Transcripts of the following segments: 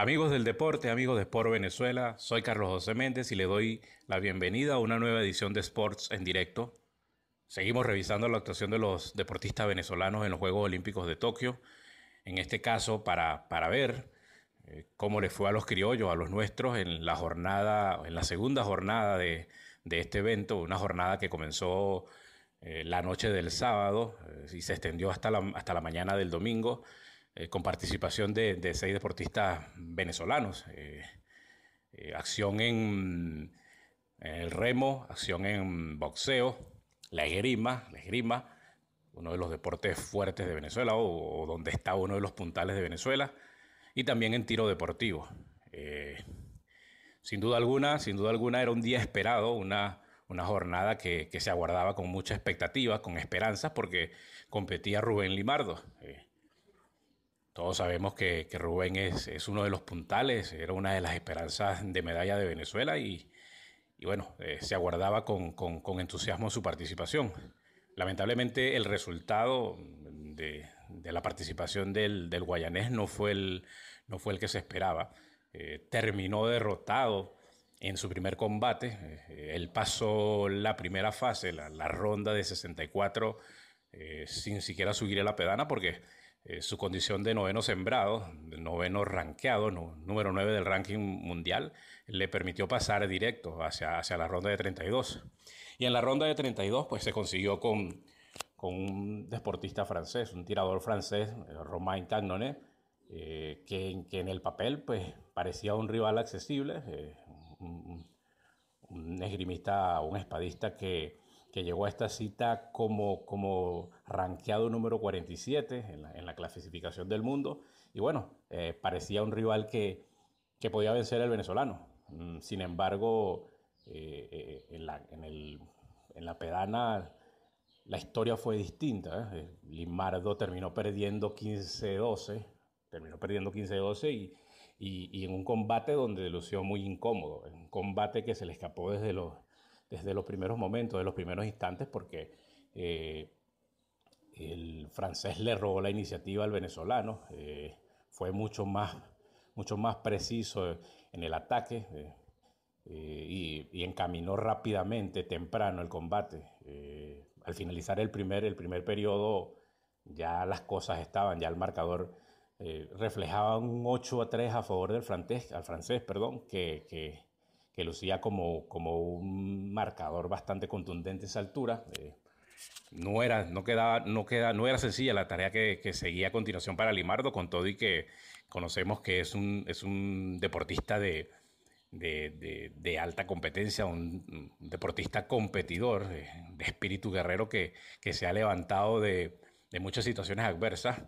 Amigos del deporte, amigos de Sport Venezuela, soy Carlos José Méndez y le doy la bienvenida a una nueva edición de Sports en directo. Seguimos revisando la actuación de los deportistas venezolanos en los Juegos Olímpicos de Tokio, en este caso para, para ver eh, cómo les fue a los criollos, a los nuestros, en la jornada, en la segunda jornada de, este evento, una jornada que comenzó eh, la noche del sábado eh, y se extendió hasta la, hasta la mañana del domingo. Eh, con participación de, seis deportistas venezolanos. Eh, eh, acción en, el remo, acción en boxeo, la esgrima, uno de los deportes fuertes de Venezuela o, donde está uno de los puntales de Venezuela, y también en tiro deportivo. sin duda alguna, sin duda alguna era un día esperado, una, una jornada que, que, se aguardaba con mucha expectativa, con esperanzas, porque competía Rubén Limardo. Todos sabemos que, Rubén es, uno de los puntales, era una de las esperanzas de medalla de Venezuela y, bueno, eh, se aguardaba con, entusiasmo su participación. Lamentablemente el resultado de, la participación del, guayanés no fue, el, no fue el que se esperaba. Eh, terminó derrotado en su primer combate. Eh, él pasó la primera fase, la ronda de 64, sin siquiera subir a la pedana porque eh, su condición de noveno sembrado, noveno ranqueado, número 9 del ranking mundial, le permitió pasar directo hacia, hacia la ronda de 32. Y en la ronda de 32, pues se consiguió con, con un deportista francés, un tirador francés, eh, Romain Cagnonet, eh, que, en el papel pues, parecía un rival accesible, un esgrimista, un espadista que que llegó a esta cita como, como ranqueado número 47 en la, clasificación del mundo. Y bueno, eh, parecía un rival que, que podía vencer al venezolano. Mm, sin embargo, eh, eh, en, la, en, la, pedana la historia fue distinta. Limardo terminó perdiendo 15-12, terminó perdiendo 15-12 y, y, en un combate donde lució muy incómodo, un combate que se le escapó desde los, desde los primeros momentos, de los primeros instantes, porque eh, el francés le robó la iniciativa al venezolano, eh, fue mucho más, mucho más preciso en el ataque eh, y, encaminó rápidamente, temprano el combate. al finalizar el primer, el primer periodo ya las cosas estaban, ya el marcador... reflejaba un 8 a 3 a favor del francés, al francés, perdón, que, que que lucía como, como un marcador bastante contundente esa altura. Eh, no era, no quedaba, no queda, no era sencilla la tarea que, que, seguía a continuación para Limardo, con todo y que conocemos que es un, es un deportista de, de, de, de, alta competencia, un deportista competidor, eh, de espíritu guerrero que, que se ha levantado de, de, muchas situaciones adversas.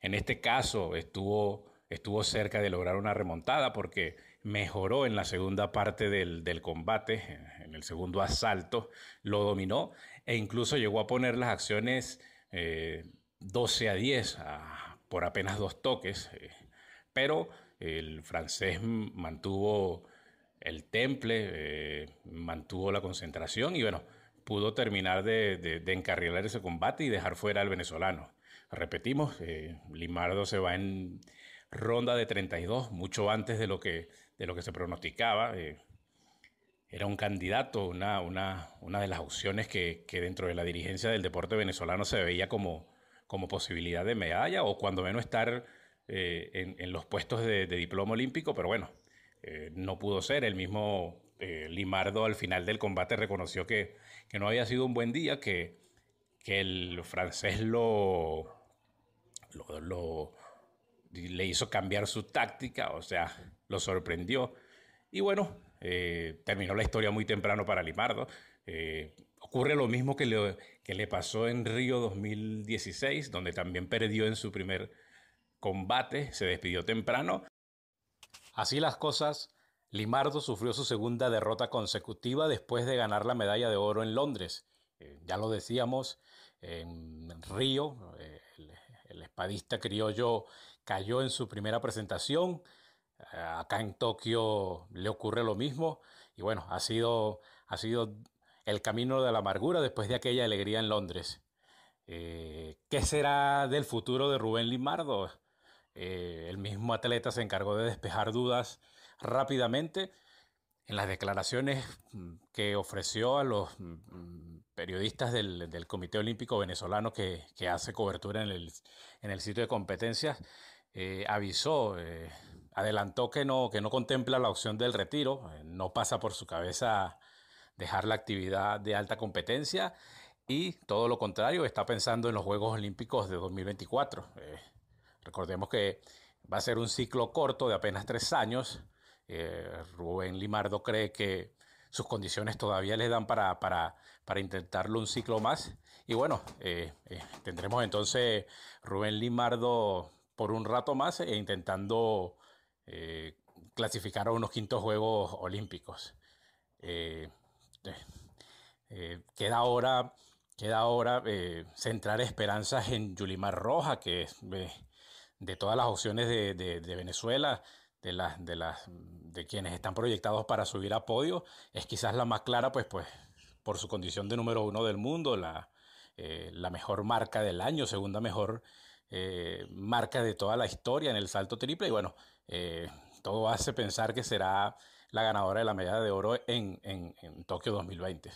En este caso estuvo, estuvo cerca de lograr una remontada porque mejoró en la segunda parte del, combate, en el segundo asalto, lo dominó e incluso llegó a poner las acciones 12 eh, a 10 por apenas dos toques, eh, pero el francés mantuvo el temple, eh, mantuvo la concentración y bueno, pudo terminar de, de, encarrilar ese combate y dejar fuera al venezolano. Repetimos, Limardo se va en ronda de 32, mucho antes de lo que, de lo que se pronosticaba. Eh, era un candidato, una, una, una de las opciones que, que, dentro de la dirigencia del deporte venezolano se veía como, como posibilidad de medalla o cuando menos estar eh, en, en, los puestos de, de, diploma olímpico, pero bueno, eh, no pudo ser. El mismo Limardo al final del combate reconoció que, que, no había sido un buen día, que, que el francés lo, lo, lo le hizo cambiar su táctica, o sea, lo sorprendió. Y bueno, eh, terminó la historia muy temprano para Limardo. Eh, ocurre lo mismo que le, pasó en Río 2016, donde también perdió en su primer combate, se despidió temprano. Así las cosas, Limardo sufrió su segunda derrota consecutiva después de ganar la medalla de oro en Londres. Eh, ya lo decíamos, en Río, el espadista criollo cayó en su primera presentación. Acá en Tokio le ocurre lo mismo y bueno, ha sido, ha sido el camino de la amargura después de aquella alegría en Londres. Eh, ¿Qué será del futuro de Rubén Limardo? Eh, el mismo atleta se encargó de despejar dudas rápidamente en las declaraciones mm, que ofreció a los mm, periodistas del, Comité Olímpico Venezolano que, que, hace cobertura en el, en el sitio de competencias, eh, avisó, eh, adelantó que no, que no contempla la opción del retiro, eh, no pasa por su cabeza dejar la actividad de alta competencia y todo lo contrario, está pensando en los Juegos Olímpicos de 2024. recordemos que va a ser un ciclo corto de apenas tres años. Rubén Limardo cree que sus condiciones todavía le dan para, para, para intentarlo un ciclo más. Y bueno, tendremos entonces Rubén Limardo por un rato más e intentando eh, clasificar a unos quintos Juegos Olímpicos. Eh, eh, queda ahora, queda ahora centrar esperanzas en Yulimar Roja, que es de todas las opciones de, Venezuela, de las, de las de quienes están proyectados para subir a podio, es quizás la más clara, pues, pues, por su condición de número uno del mundo, la, la mejor marca del año, segunda mejor eh, marca de toda la historia en el salto triple y bueno, eh, todo hace pensar que será la ganadora de la medalla de oro en, Tokio 2020.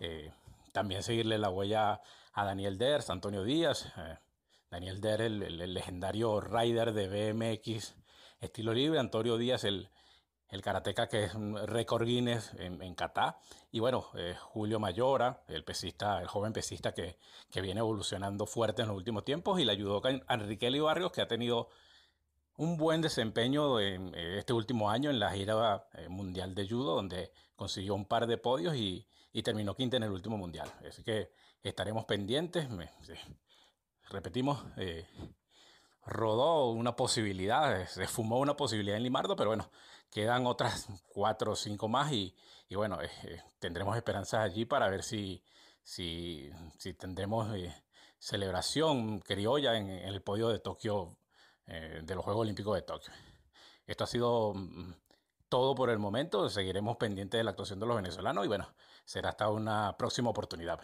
Eh, también seguirle la huella a Daniel Ders, Antonio Díaz, Daniel Der, el, legendario rider de BMX estilo libre, Antonio Díaz, el, el karateca que es récord Guinness en, en y bueno, eh, Julio Mayora, el pesista, el joven pesista que, que, viene evolucionando fuerte en los últimos tiempos, y le ayudó a Enriqueli Barrios, que ha tenido un buen desempeño eh, este último año en la gira eh, mundial de judo, donde consiguió un par de podios y, terminó quinto en el último mundial. Así que estaremos pendientes. Repetimos, rodó una posibilidad, se fumó una posibilidad en Limardo, pero bueno, quedan otras cuatro o cinco más y, bueno, eh, eh, tendremos esperanzas allí para ver si, si, si tendremos eh, celebración criolla en, el podio de Tokio, de los Juegos Olímpicos de Tokio. Esto ha sido mm, todo por el momento, seguiremos pendientes de la actuación de los venezolanos y bueno, será hasta una próxima oportunidad.